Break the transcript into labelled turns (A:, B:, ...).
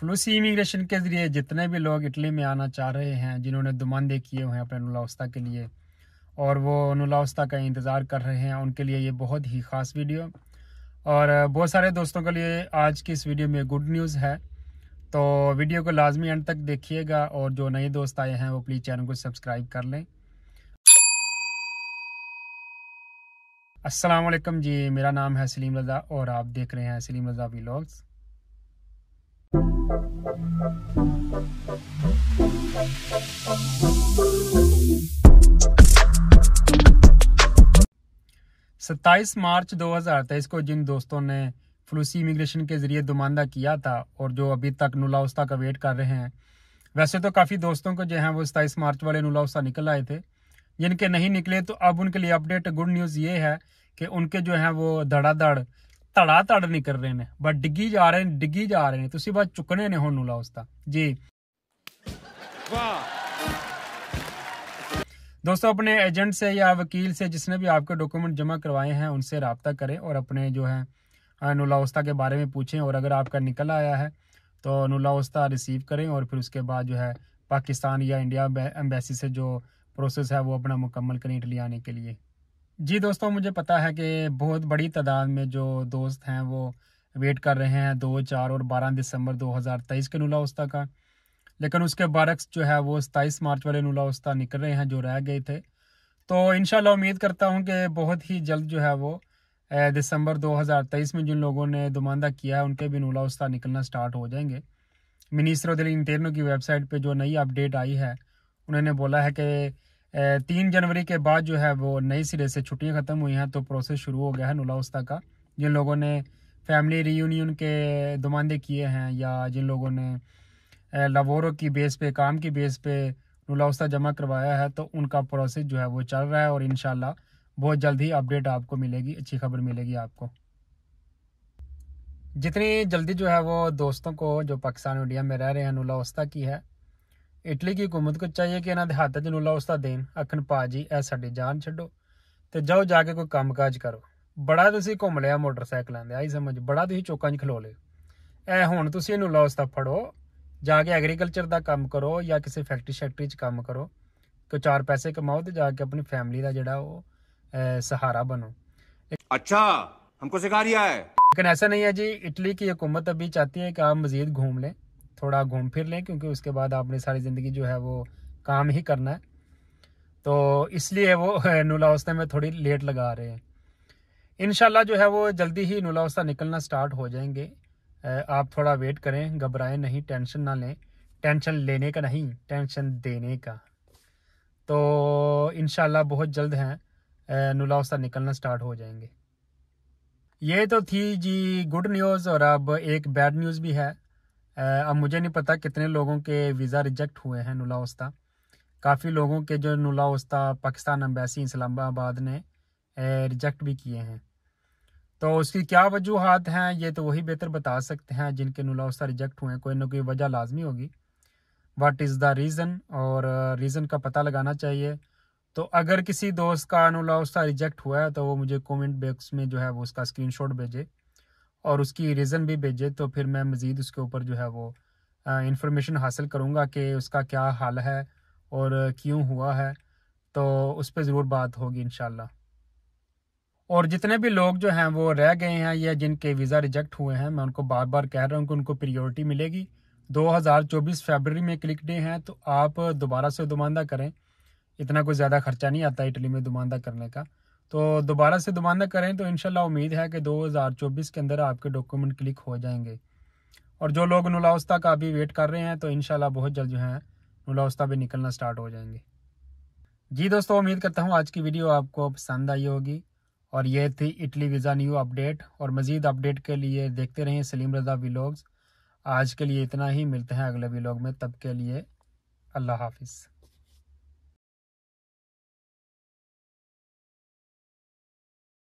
A: फलूसी immigration के ज़रिए जितने भी लोग इटली में आना चाह रहे हैं जिन्होंने दुमंदे किए हुए हैं अपने नुलावस्ता के लिए और वो नुलावस्ता का इंतज़ार कर रहे हैं उनके लिए ये बहुत ही ख़ास वीडियो और बहुत सारे दोस्तों के लिए आज की इस वीडियो में गुड न्यूज़ है तो वीडियो को लाजमी एंड तक देखिएगा और जो नए दोस्त आए हैं वो प्लीज़ चैनल को सब्सक्राइब कर लें असलम जी मेरा नाम है सलीम रज़ा और आप देख रहे हैं सलीम रज़ा वीलॉग्स सत्ताईस मार्च 2023 को जिन दोस्तों ने फ्लूसी इमिग्रेशन के ज़रिए दुमांदा किया था और जो अभी तक नुलाउस्ता का वेट कर रहे हैं वैसे तो काफ़ी दोस्तों को जो हैं वो सताईस मार्च वाले नुलाउस्ता निकल आए थे जिनके नहीं निकले तो अब उनके लिए अपडेट गुड न्यूज़ ये है कि उनके जो हैं वो धड़ाधड़ ਧੜਾ ਧੜ निकल ਰਹੇ ਨੇ ਬਸ ਡਿੱਗੀ ਜਾ ਰਹੇ ਨੇ ਡਿੱਗੀ ਜਾ ਰਹੇ ਨੇ ਤੁਸੀਂ ਬਸ ਚੁੱਕਣੇ ਨੇ ਹੁਣ ਨੂੰ ਲਾਉਸਤਾ ਜੀ ਵਾਹ दोस्तों अपने एजेंट से या वकील से जिसने भी आपके डॉक्यूमेंट जमा करवाए हैं उनसे रबता करें और अपने जो है वस्ता के बारे में पूछें और अगर आपका निकल आया है तो वस्ता रिसीव करें और फिर उसके बाद जो है पाकिस्तान या इंडिया एम्बेसी से जो प्रोसेस है वो अपना मुकम्मल करें इटली आने के लिए जी दोस्तों मुझे पता है कि बहुत बड़ी तादाद में जो दोस्त हैं वो वेट कर रहे हैं दो चार और बारह दिसंबर 2023 के नूला उस्ता का लेकिन उसके बारक्स जो है वो सताईस मार्च वाले नूला उस्ता निकल रहे हैं जो रह गए थे तो इन उम्मीद करता हूँ कि बहुत ही जल्द जो है वो दिसंबर 2023 में जिन लोगों ने दुमांदा किया है उनके भी नूला उस्ता निकलना स्टार्ट हो जाएंगे मिनिस्ट्रो दिल की वेबसाइट पर जो नई अपडेट आई है उन्होंने बोला है कि तीन जनवरी के बाद जो है वो नए सिरे से छुट्टियां ख़त्म हुई हैं तो प्रोसेस शुरू हो गया है नुला वस्ता का जिन लोगों ने फैमिली रीयूनियन के दुमांदे किए हैं या जिन लोगों ने लावोरों की बेस पे काम की बेस पे नुला उस्ता जमा करवाया है तो उनका प्रोसेस जो है वो चल रहा है और इन बहुत जल्द ही अपडेट आपको मिलेगी अच्छी खबर मिलेगी आपको जितनी जल्दी जो है वो दोस्तों को जो पाकिस्तान इंडिया में रह रहे हैं नुला वस्ता की है ਇਟਲੀ ਕੀ ਹਕੂਮਤ ਕੋ ਚਾਹੀਏ ਕਿ ਇਹਨਾਂ ਦੇ ਹੱਥ 'ਚ ਲੂਲਾ ਉਸਤਾ ਦੇਣ ਆਖਣ ਭਾਜੀ ਐ ਸਾਡੀ ਜਾਨ ਛੱਡੋ ਤੇ ਜਾਓ ਜਾ ਕੇ ਕੋਈ ਕੰਮਕਾਜ ਕਰੋ ਬੜਾ ਤੁਸੀਂ ਘੁੰਮ ਲਿਆ ਮੋਟਰਸਾਈਕਲਾਂ ਦੇ ਆਈ ਸਮਝ ਬੜਾ ਤੁਸੀਂ ਚੋਕਾਂ 'ਚ ਖਲੋ ਲਏ ਐ ਹੁਣ ਤੁਸੀਂ ਇਹਨੂੰ ਲਓ ਉਸਤਾ ਫੜੋ ਜਾ ਕੇ ਐਗਰੀਕਲਚਰ ਦਾ ਕੰਮ ਕਰੋ ਜਾਂ ਕਿਸੇ ਫੈਕਟਰੀ ਸ਼ੈਕਟਰੀ 'ਚ ਕੰਮ ਕਰੋ ਕੋ ਚਾਰ ਪੈਸੇ ਕਮਾਓ ਤੇ ਜਾ ਕੇ ਆਪਣੀ ਫੈਮਿਲੀ ਦਾ ਜਿਹੜਾ ਉਹ ਸਹਾਰਾ ਬਣੋ ਅੱਛਾ ਹਮਕੋ ਸਿਖਾ ਰਿਹਾ ਹੈ ਲੇਕਿਨ ਐਸਾ ਨਹੀਂ ਹੈ ਜੀ ਇਟਲੀ ਕੀ ਹਕੂਮਤ ਅਭੀ ਚਾਹਤੀ ਹੈ ਕਿ ਆਪ ਮਜ਼ੀਦ ਘੁੰਮ ਲੈ थोड़ा घूम फिर लें क्योंकि उसके बाद आपने सारी ज़िंदगी जो है वो काम ही करना है तो इसलिए वो नूलावस्ता में थोड़ी लेट लगा रहे हैं इन जो है वो जल्दी ही नूलावस्ता निकलना स्टार्ट हो जाएंगे आप थोड़ा वेट करें घबराएं नहीं टेंशन ना लें टेंशन लेने का नहीं टेंशन देने का तो इन बहुत जल्द हैं नूलावस्ता निकलना स्टार्ट हो जाएंगे ये तो थी जी गुड न्यूज़ और अब एक बैड न्यूज़ भी है अब मुझे नहीं पता कितने लोगों के वीज़ा रिजेक्ट हुए हैं वस्ता काफ़ी लोगों के जो वस्ता पाकिस्तान अम्बेसी इस्लामाबाद ने रिजेक्ट भी किए हैं तो उसकी क्या वजूहत हैं ये तो वही बेहतर बता सकते हैं जिनके वस्ता रिजेक्ट हुए हैं कोई ना कोई वजह लाजमी होगी वाट इज़ द रीज़न और रीज़न का पता लगाना चाहिए तो अगर किसी दोस्त का वस्ता रिजेक्ट हुआ है तो वो मुझे कॉमेंट बॉक्स में जो है वो उसका शॉट भेजे और उसकी रीज़न भी भेजे तो फिर मैं मज़ीद उसके ऊपर जो है वो इंफॉर्मेशन हासिल करूँगा कि उसका क्या हाल है और क्यों हुआ है तो उस पर ज़रूर बात होगी इन और जितने भी लोग जो हैं वो रह गए हैं या जिनके वीज़ा रिजेक्ट हुए हैं मैं उनको बार बार कह रहा हूँ कि उनको प्रियोरिटी मिलेगी 2024 फरवरी में क्लिक डे हैं तो आप दोबारा से दुमानदा करें इतना कोई ज़्यादा खर्चा नहीं आता इटली में दुमानदा करने का तो दोबारा से दुबाना करें तो इनशाला उम्मीद है कि 2024 के अंदर आपके डॉक्यूमेंट क्लिक हो जाएंगे और जो लोग नुलावस्ता का अभी वेट कर रहे हैं तो इनशाला बहुत जल्द जो है नुलावस्ता भी निकलना स्टार्ट हो जाएंगे जी दोस्तों उम्मीद करता हूँ आज की वीडियो आपको पसंद आई होगी और ये थी इटली वीज़ा न्यू अपडेट और मज़ीद अपडेट के लिए देखते रहें सलीम रज़ा वीलॉग्स आज के लिए इतना ही मिलते हैं अगले वीलॉग में तब के लिए अल्लाह हाफिज़